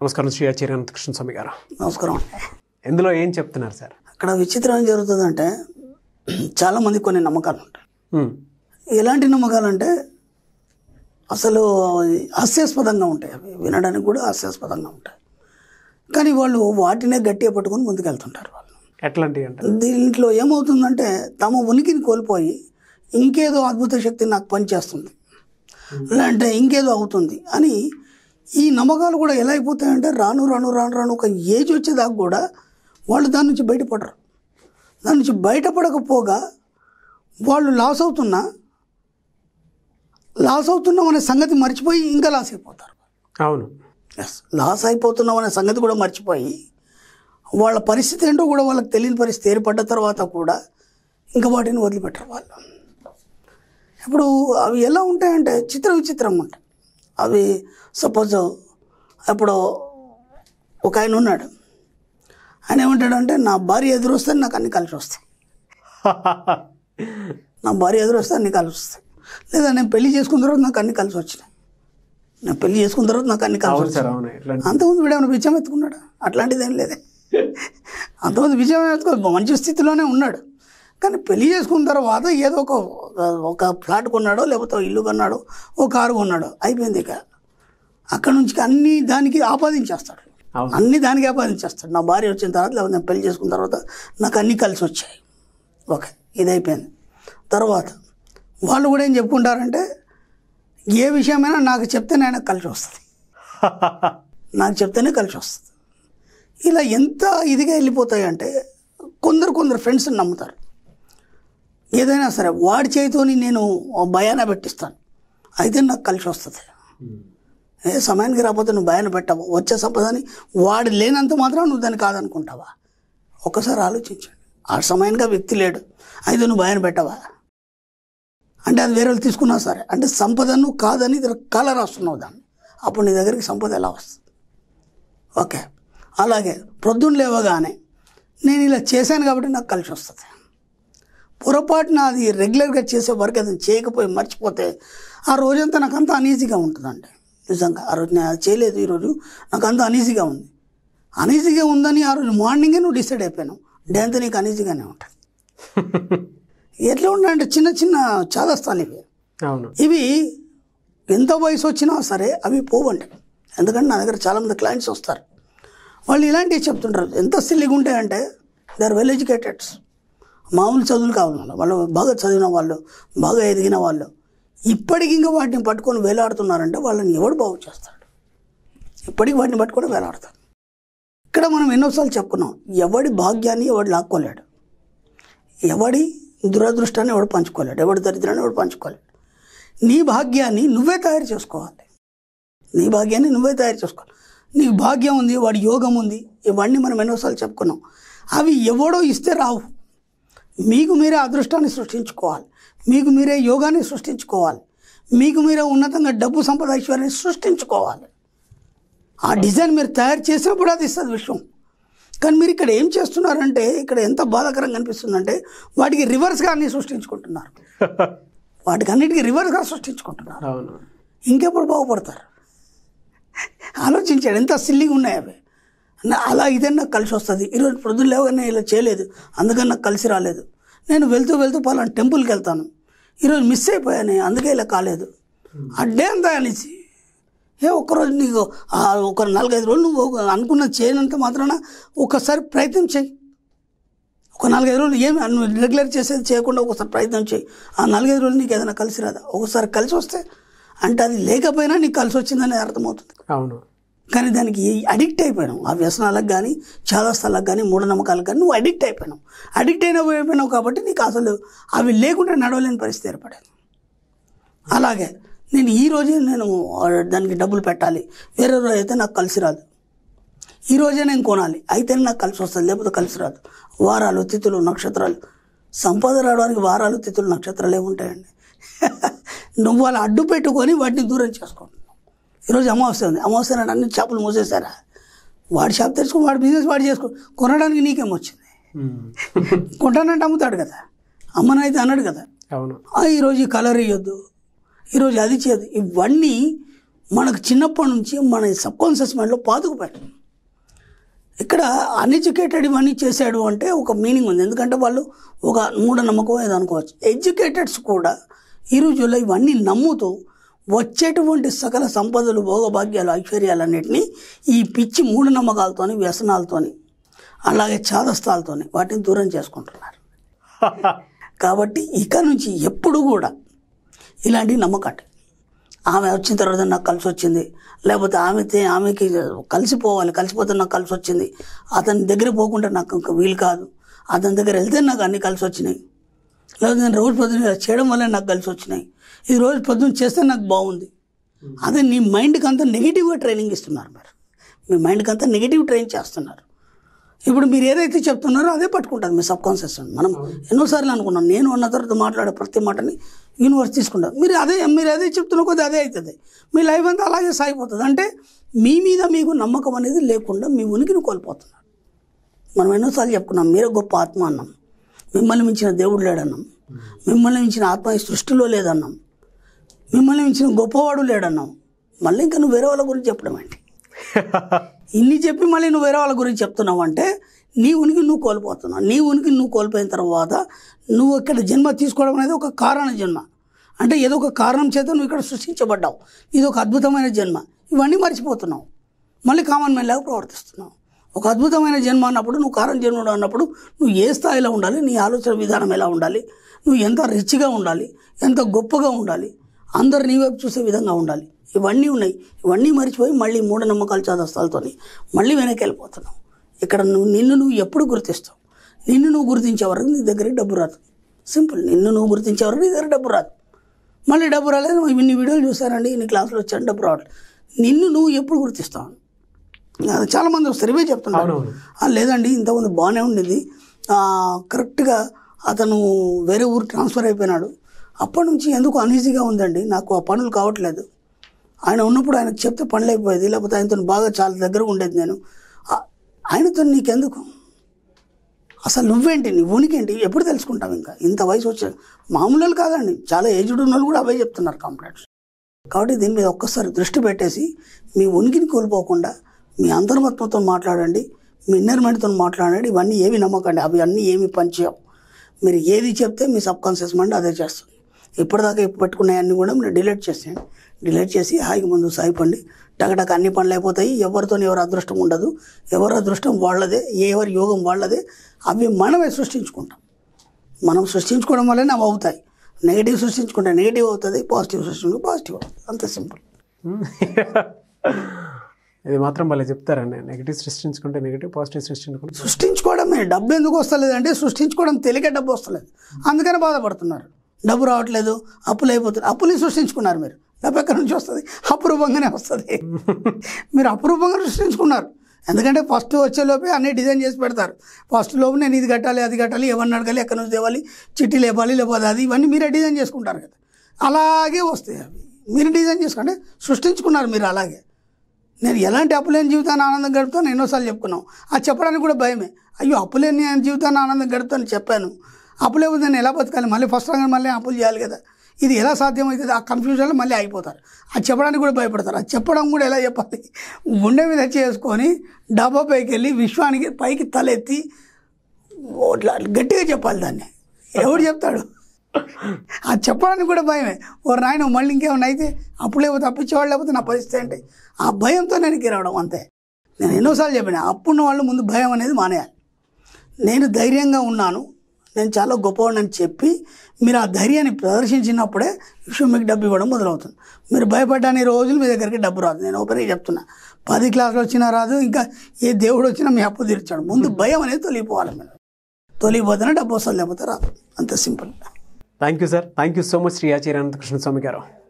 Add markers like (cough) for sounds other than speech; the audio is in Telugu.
నమస్కారం శ్రీ ఆచార్య కృష్ణస్వామి గారు నమస్కారం ఇందులో ఏం చెప్తున్నారు సార్ అక్కడ విచిత్రం ఏం జరుగుతుందంటే చాలామంది కొన్ని నమ్మకాలు ఉంటాయి ఎలాంటి నమ్మకాలు అంటే అసలు హాస్యాస్పదంగా ఉంటాయి అవి వినడానికి కూడా హాస్యాస్పదంగా ఉంటాయి కానీ వాళ్ళు వాటినే గట్టిగా పట్టుకొని ముందుకెళ్తుంటారు వాళ్ళు ఎట్లాంటి అంటే దీంట్లో ఏమవుతుందంటే తమ ఉనికిని కోల్పోయి ఇంకేదో అద్భుత శక్తి నాకు పనిచేస్తుంది అంటే ఇంకేదో అవుతుంది అని ఈ నమ్మకాలు కూడా ఎలా అయిపోతాయంటే రాను రాను రాను రాను ఒక ఏజ్ వచ్చేదాకా కూడా వాళ్ళు దాని నుంచి బయటపడరు దాని నుంచి బయటపడకపోగా వాళ్ళు లాస్ అవుతున్నా లాస్ అవుతున్నాం అనే సంగతి మర్చిపోయి ఇంకా లాస్ అయిపోతారు అవును ఎస్ లాస్ అయిపోతున్నాం అనే సంగతి కూడా మర్చిపోయి వాళ్ళ పరిస్థితి ఏంటో కూడా వాళ్ళకి తెలియని పరిస్థితి ఏర్పడ్డ తర్వాత కూడా ఇంకా వాటిని వదిలిపెట్టరు వాళ్ళు ఇప్పుడు అవి ఎలా ఉంటాయంటే చిత్ర విచిత్రంగా ఉంటాయి అవి సపోజ్ ఇప్పుడు ఒక ఆయన ఉన్నాడు ఆయన అంటే నా భార్య ఎదురు వస్తే నాకు అన్ని కలిసి వస్తాయి నా భార్య ఎదురు వస్తే అన్ని కలిసి వస్తాయి లేదా నేను పెళ్లి చేసుకున్న తర్వాత నాకు అన్ని కలిసి వచ్చినాయి నేను పెళ్లి చేసుకున్న తర్వాత నాకు అన్ని కలిసి వచ్చాయి అంతకుముందు వీడు ఏమైనా విజయం ఎత్తుకున్నాడు అట్లాంటిది ఏం లేదే అంతకుముందు విజయం ఎత్తుకో మంచి స్థితిలోనే ఉన్నాడు కానీ పెళ్లి చేసుకున్న తర్వాత ఏదో ఒక ఒక ఫ్లాట్ కొన్నాడో లేకపోతే ఇల్లు కొన్నాడో ఓ కారు కొన్నాడో అయిపోయింది ఇక అక్కడ నుంచి అన్ని దానికి ఆపాదించేస్తాడు అన్ని దానికి ఆపాదించేస్తాడు నా భార్య వచ్చిన తర్వాత లేకపోతే నేను పెళ్లి చేసుకున్న తర్వాత నాకు అన్నీ కలిసి వచ్చాయి ఓకే ఇది అయిపోయింది తర్వాత వాళ్ళు కూడా ఏం చెప్పుకుంటారంటే ఏ విషయమైనా నాకు చెప్తే నేను కలిసి వస్తుంది (laughs) నాకు చెప్తేనే కలిసి వస్తుంది ఇలా ఎంత ఇదిగా వెళ్ళిపోతాయంటే కొందరు కొందరు ఫ్రెండ్స్ని నమ్ముతారు ఏదైనా సరే వాడి చేతితోని నేను భయాన పెట్టిస్తాను అయితే నాకు కలిసి వస్తుంది ఏ సమయానికి రాకపోతే నువ్వు భయాన్ని పెట్టావు వచ్చే సంపదని వాడు లేనంత మాత్రం నువ్వు దాన్ని కాదనుకుంటావా ఒక్కసారి ఆలోచించండి ఆ సమయానికి వ్యక్తి లేడు అయితే నువ్వు భయాన్ని పెట్టవా అంటే అది వేరే తీసుకున్నా సరే అంటే సంపదను కాదని కాల రాస్తున్నావు దాన్ని అప్పుడు నీ దగ్గరికి సంపద ఎలా వస్తుంది ఓకే అలాగే ప్రొద్దున లేవగానే నేను ఇలా చేశాను కాబట్టి నాకు కలిసి వస్తుంది పొరపాటున అది రెగ్యులర్గా చేసే వర్క్ అది చేయకపోయి మర్చిపోతే ఆ రోజంతా నాకు అంత అనీజీగా ఉంటుందండి నిజంగా ఆ రోజు నేను చేయలేదు ఈరోజు నాకు అంత అనీజీగా ఉంది అనీజీగా ఉందని ఆ రోజు మార్నింగే నువ్వు డిసైడ్ అయిపోయాను డే అంతా నీకు అనీజీగానే ఉంటుంది (laughs) ఎట్లా ఉండాలంటే చిన్న చిన్న చాలా ఇవి ఇవి ఎంత వయసు వచ్చినా సరే అవి పోవండి ఎందుకంటే నా దగ్గర చాలామంది క్లయింట్స్ వస్తారు వాళ్ళు ఇలాంటివి చెప్తుంటారు ఎంత సిల్లిగా ఉంటాయంటే దే ఆర్ వెల్ ఎడ్యుకేటెడ్స్ మామూలు చదువులు కావాలి వాళ్ళు బాగా చదివిన వాళ్ళు బాగా ఎదిగిన వాళ్ళు ఇప్పటికి ఇంకా వాటిని పట్టుకొని వేలాడుతున్నారంటే వాళ్ళని ఎవడు బాగు చేస్తాడు ఇప్పటికి వాటిని పట్టుకొని వేలాడతాడు ఇక్కడ మనం ఎన్నోసార్లు చెప్పుకున్నాం ఎవడి భాగ్యాన్ని ఎవడు లాక్కోలేడు ఎవడి దురదృష్టాన్ని ఎవడు పంచుకోలేడు ఎవడి దరిద్రాన్ని ఎవడు పంచుకోలేడు నీ భాగ్యాన్ని నువ్వే తయారు చేసుకోవాలి నీ భాగ్యాన్ని నువ్వే తయారు చేసుకోవాలి నీకు భాగ్యం ఉంది వాడి యోగం ఉంది ఇవన్నీ మనం ఎన్నోసార్లు చెప్పుకున్నాం అవి ఎవడో ఇస్తే రావు మీకు మీరే అదృష్టాన్ని సృష్టించుకోవాలి మీకు మీరే యోగాన్ని సృష్టించుకోవాలి మీకు మీరే ఉన్నతంగా డబ్బు సంపద ఐశ్వర్యాన్ని సృష్టించుకోవాలి ఆ డిజైన్ మీరు తయారు చేసినప్పుడు అది ఇస్తుంది విషయం కానీ మీరు ఇక్కడ ఏం చేస్తున్నారంటే ఇక్కడ ఎంత బాధాకరంగా అనిపిస్తుందంటే వాటికి రివర్స్గా అన్ని సృష్టించుకుంటున్నారు (laughs) వాటికి అన్నిటికీ రివర్స్గా సృష్టించుకుంటున్నారు ఇంకెప్పుడు బాగుపడతారు ఆలోచించాడు ఎంత సిల్లింగ్ ఉన్నాయి అవి అలా ఇదే నాకు కలిసి వస్తుంది ఈరోజు ప్రొద్దున లేవని ఇలా చేయలేదు అందుకని నాకు కలిసి రాలేదు నేను వెళ్తూ వెళ్తూ పలానా టెంపుల్కి వెళ్తాను ఈరోజు మిస్ అయిపోయాను అందుకే ఇలా కాలేదు అడ్డే అంతా అనేసి ఏ ఒక్కరోజు నీకు ఒక నాలుగైదు రోజులు నువ్వు అనుకున్న చేయనంత మాత్రాన ఒకసారి ప్రయత్నం చేయి ఒక నాలుగైదు రోజులు ఏమి నువ్వు రెగ్యులర్ చేసేది చేయకుండా ఒకసారి ప్రయత్నం చేయి ఆ నాలుగైదు రోజులు నీకు ఏదైనా కలిసి రాదా ఒకసారి కలిసి వస్తే అంటే అది లేకపోయినా నీకు కలిసి వచ్చిందనేది అర్థమవుతుంది అవును కానీ దానికి అడిక్ట్ అయిపోయాను ఆ వ్యసనాలకు కానీ చాలా స్థలాలకు కానీ మూఢనమ్మకాలకు కానీ నువ్వు అడిక్ట్ అయిపోయినావు అడిక్ట్ అయిన అయిపోయినావు కాబట్టి నీకు అసలు అవి లేకుండా నడవలేని పరిస్థితి ఏర్పడేది అలాగే నేను ఈ రోజే నేను దానికి డబ్బులు పెట్టాలి వేరే రోజు అయితే నాకు కలిసి రాదు ఈ రోజే నేను కొనాలి అయితే నాకు కలిసి వస్తుంది లేకపోతే కలిసి రాదు వారాలు తిథులు నక్షత్రాలు సంపద రావడానికి వారాలు తిథులు నక్షత్రాలు ఏముంటాయండి (laughs) నువ్వు వాళ్ళు అడ్డు పెట్టుకొని వాటిని దూరం చేసుకోండి ఈరోజు అమావాస్య ఉంది అమావాస్య నాడు అన్ని చేపలు మూసేశారా వాడి షాప్ తెచ్చుకో వాడి బిజినెస్ వాడు చేసుకో కొనడానికి నీకేమొచ్చింది కొంటానంటే అమ్ముతాడు కదా అమ్మనైతే అన్నాడు కదా అవును ఈరోజు ఈ కలర్ ఇవ్వద్దు ఈరోజు అది చేయదు ఇవన్నీ మనకు చిన్నప్పటి నుంచి మన సబ్ మైండ్లో పాతుకుపోయాం ఇక్కడ అన్ఎడ్యుకేటెడ్ ఇవన్నీ చేశాడు అంటే ఒక మీనింగ్ ఉంది ఎందుకంటే వాళ్ళు ఒక మూఢనమ్మకం ఏదో అనుకోవచ్చు ఎడ్యుకేటెడ్స్ కూడా ఈ రోజుల్లో ఇవన్నీ నమ్ముతూ వచ్చేటువంటి సకల సంపదలు భోగభాగ్యాలు ఐశ్వర్యాలన్నింటినీ ఈ పిచ్చి మూఢ నమ్మకాలతోని వ్యసనాలతోని అలాగే చాదస్తాలతోని వాటిని దూరం చేసుకుంటున్నారు కాబట్టి ఇక నుంచి ఎప్పుడు కూడా ఇలాంటి నమ్మకం ఆమె వచ్చిన తర్వాత నాకు కలిసి వచ్చింది లేకపోతే ఆమెతే ఆమెకి కలిసిపోవాలి కలిసిపోతే నాకు కలిసి వచ్చింది అతని దగ్గర పోకుండా నాకు ఇంకా వీలు కాదు అతని దగ్గర వెళ్తే నాకు అన్నీ కలిసి వచ్చినాయి లేదా నేను రోజు పొద్దున చేయడం వల్ల నాకు కలిసి వచ్చినాయి ఇది రోజు పొద్దున్న చేస్తే నాకు బాగుంది అదే నీ మైండ్కి అంతా నెగిటివ్గా ట్రైనింగ్ ఇస్తున్నారు మరి మీ మైండ్కి అంతా నెగిటివ్ ట్రైన్ చేస్తున్నారు ఇప్పుడు మీరు ఏదైతే చెప్తున్నారో అదే పట్టుకుంటారు మీ సబ్ కాన్షియస్ మనం ఎన్నోసార్లు అనుకున్నాం నేను ఉన్న తర్వాత మాట్లాడే ప్రతి మాటని యూనివర్స్ తీసుకుంటారు మీరు అదే మీరు అదే చెప్తున్న కొద్దీ అదే అవుతుంది మీ లైఫ్ అంతా అలాగే సాగిపోతుంది అంటే మీ మీద మీకు నమ్మకం అనేది లేకుండా మీ ఉనికిని కోల్పోతున్నారు మనం ఎన్నోసార్లు చెప్పుకున్నాం మీరే గొప్ప ఆత్మ అన్నాం మిమ్మల్ని మించిన దేవుడు లేడన్నాం మిమ్మల్ని మించిన ఆత్మ సృష్టిలో లేదన్నాం మిమ్మల్ని మించిన గొప్పవాడు లేడన్నాం మళ్ళీ ఇంకా నువ్వు వేరే వాళ్ళ గురించి చెప్పడం ఏంటి (laughs) ఇన్ని చెప్పి మళ్ళీ నువ్వు వేరే వాళ్ళ గురించి చెప్తున్నావు అంటే నీ ఉనికి నువ్వు కోల్పోతున్నావు నీ ఉనికి నువ్వు కోల్పోయిన తర్వాత నువ్వు ఇక్కడ జన్మ తీసుకోవడం అనేది ఒక కారణ జన్మ అంటే ఏదో ఒక కారణం చేత నువ్వు ఇక్కడ సృష్టించబడ్డావు ఇది ఒక అద్భుతమైన జన్మ ఇవన్నీ మర్చిపోతున్నావు మళ్ళీ కామన్ మెన్ లాగా ప్రవర్తిస్తున్నావు ఒక అద్భుతమైన జన్మ అన్నప్పుడు నువ్వు కారణ జన్ముడు అన్నప్పుడు నువ్వు ఏ స్థాయిలో ఉండాలి నీ ఆలోచన విధానం ఎలా ఉండాలి నువ్వు ఎంత రిచ్గా ఉండాలి ఎంత గొప్పగా ఉండాలి అందరు నీ వైపు చూసే విధంగా ఉండాలి ఇవన్నీ ఉన్నాయి ఇవన్నీ మర్చిపోయి మళ్ళీ మూఢనమ్మకాలు చదస్తాలతో మళ్ళీ వెనక్కి వెళ్ళిపోతున్నావు ఇక్కడ నువ్వు నిన్ను నువ్వు ఎప్పుడు గుర్తిస్తావు నిన్ను నువ్వు గుర్తించే వరకు నీ దగ్గర డబ్బు రాదు సింపుల్ నిన్ను నువ్వు గుర్తించే వరకు నీ దగ్గర డబ్బు రాదు మళ్ళీ డబ్బు రాలేదు ఇన్ని వీడియోలు చూసారండి ఇన్ని క్లాసులు వచ్చాను డబ్బు రావట్లేదు నిన్ను నువ్వు ఎప్పుడు గుర్తిస్తావు చాలా మంది వస్తారు ఇవే చెప్తున్నారు లేదండి ఇంతకుముందు బాగానే ఉండేది కరెక్ట్గా అతను వేరే ఊరు ట్రాన్స్ఫర్ అయిపోయినాడు అప్పటి నుంచి ఎందుకు అన్ఈజీగా ఉందండి నాకు ఆ పనులు కావట్లేదు ఆయన ఉన్నప్పుడు ఆయనకు చెప్తే పనులు అయిపోయేది లేకపోతే ఆయనతో బాగా చాలా దగ్గర ఉండేది నేను ఆయనతో నీకెందుకు అసలు నువ్వేంటి నీ ఉనికేంటి ఎప్పుడు తెలుసుకుంటావు ఇంకా ఇంత వయసు వచ్చా మామూలు కాదండి చాలా ఏజ్డ్ ఉన్న వాళ్ళు కూడా అవే చెప్తున్నారు కంప్లైంట్స్ కాబట్టి దీని మీద ఒక్కసారి దృష్టి పెట్టేసి మీ ఉనికిని కోల్పోకుండా మీ అంతర్మత్వంతో మాట్లాడండి మీ ఇన్నర్మెంట్తో మాట్లాడండి ఇవన్నీ ఏమి నమ్మకండి అవి అన్నీ ఏమి పనిచేయవు మీరు ఏది చెప్తే మీ సబ్ మైండ్ అదే చేస్తుంది ఇప్పటిదాకా పెట్టుకున్నాయన్నీ కూడా మీరు డిలీట్ చేసేయండి డిలీట్ చేసి హాయికి ముందు సాగిపోండి టకటక అన్ని పనులు అయిపోతాయి ఎవరితో ఎవరు అదృష్టం ఉండదు ఎవరి అదృష్టం వాళ్ళదే ఎవరి యోగం వాళ్ళదే అవి మనమే సృష్టించుకుంటాం మనం సృష్టించుకోవడం వల్లనే అవి అవుతాయి నెగిటివ్ సృష్టించుకుంటే నెగిటివ్ అవుతుంది పాజిటివ్ సృష్టించుకుంటే పాజిటివ్ అవుతుంది అంత సింపుల్ (laughs) (laughs) ఇది మాత్రం వాళ్ళు చెప్తారండి నెగిటివ్ సృష్టించుకుంటే నెగిటివ్ పాజిటివ్ సృష్టించుకుంటే సృష్టించుకోవడమే డబ్బు ఎందుకు అంటే సృష్టించుకోవడం తెలియక డబ్బు వస్తలేదు అందుకని బాధపడుతున్నారు డబ్బు రావట్లేదు అప్పులు అయిపోతుంది అప్పుని సృష్టించుకున్నారు మీరు డబ్బు ఎక్కడి నుంచి వస్తుంది అపురూపంగానే వస్తుంది మీరు అపురూపంగా సృష్టించుకున్నారు ఎందుకంటే ఫస్ట్ వచ్చేలోపే అన్ని డిజైన్ చేసి పెడతారు ఫస్ట్ లోపు నేను ఇది కట్టాలి అది కట్టాలి ఎవరిని అడగాలి ఎక్కడి నుంచి తేవాలి చిట్టి లేపాలి లేకపోతే అది ఇవన్నీ మీరే డిజైన్ చేసుకుంటారు కదా అలాగే వస్తాయి అవి మీరు డిజైన్ చేసుకుంటే సృష్టించుకున్నారు మీరు అలాగే నేను ఎలాంటి అప్పులేని జీవితాన్ని ఆనందం గడుపుతాను ఎన్నోసార్లు చెప్పుకున్నాను అది చెప్పడానికి కూడా భయమే అయ్యో అప్పులేని జీవితాన్ని ఆనందం గడుపుతాను చెప్పాను ఉంది నేను ఎలా బతకాలి మళ్ళీ ఫస్ట్ రాగానే మళ్ళీ అప్పులు చేయాలి కదా ఇది ఎలా సాధ్యమవుతుంది ఆ కన్ఫ్యూజన్లో మళ్ళీ అయిపోతారు అది చెప్పడానికి కూడా భయపడతారు అది చెప్పడం కూడా ఎలా చెప్పాలి గుండె మీద చేసుకొని డబ్బా పైకి వెళ్ళి విశ్వానికి పైకి తలెత్తి గట్టిగా చెప్పాలి దాన్ని ఎవడు చెప్తాడు అది చెప్పడానికి కూడా భయమే ఓ నాయన మళ్ళీ ఇంకేమైనా అయితే అప్పుడు లేకపోతే తప్పించేవాడు లేకపోతే నా పరిస్థితి ఏంటి ఆ భయంతో నేను గిరవడం అంతే నేను ఎన్నోసార్లు చెప్పిన అప్పున్న వాళ్ళు ముందు భయం అనేది మానేయాలి నేను ధైర్యంగా ఉన్నాను నేను చాలా గొప్పవాడిని చెప్పి మీరు ఆ ధైర్యాన్ని ప్రదర్శించినప్పుడే విషయం మీకు డబ్బు ఇవ్వడం మొదలవుతుంది మీరు భయపడ్డాని రోజులు మీ దగ్గరికి డబ్బు రాదు నేను ఓపెన్గా చెప్తున్నా పది క్లాసులు వచ్చినా రాదు ఇంకా ఏ దేవుడు వచ్చినా మీ అప్పు తీర్చాడు ముందు భయం అనేది తొలిపోవాలి మీరు తొలిపోతేనే డబ్బు వస్తుంది లేకపోతే రాదు అంత simple Thank you, sir. Thank you so much, Sriyachi Ranathakrishnan Swami